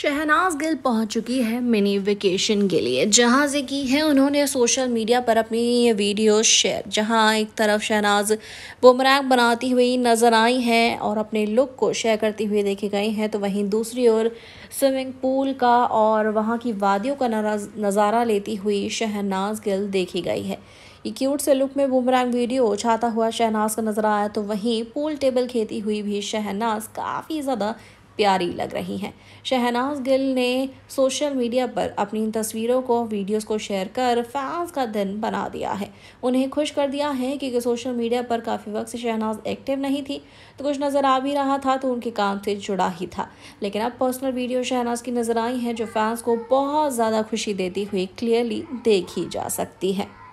शहनाज गिल पहुंच चुकी है मिनी वेकेशन के लिए जहां से की है उन्होंने सोशल मीडिया पर अपनी ये वीडियो शेयर जहां एक तरफ शहनाज बुमरैक बनाती हुई नज़र आई हैं और अपने लुक को शेयर करती हुई देखी गई हैं तो वहीं दूसरी ओर स्विमिंग पूल का और वहां की वादियों का नज़ारा लेती हुई शहनाज गिल देखी गई है ये क्यूट से लुक में बुमरैंग वीडियो उछाता हुआ शहनाज का नज़र आया तो वहीं पूल टेबल खेती हुई भी शहनाज काफ़ी ज़्यादा प्यारी लग रही हैं शहनाज गिल ने सोशल मीडिया पर अपनी इन तस्वीरों को वीडियोस को शेयर कर फैंस का दिन बना दिया है उन्हें खुश कर दिया है क्योंकि सोशल मीडिया पर काफ़ी वक्त से शहनाज एक्टिव नहीं थी तो कुछ नज़र आ भी रहा था तो उनके काम से जुड़ा ही था लेकिन अब पर्सनल वीडियो शहनाज की नज़र आई हैं जो फैंस को बहुत ज़्यादा खुशी देती हुई क्लियरली देखी जा सकती है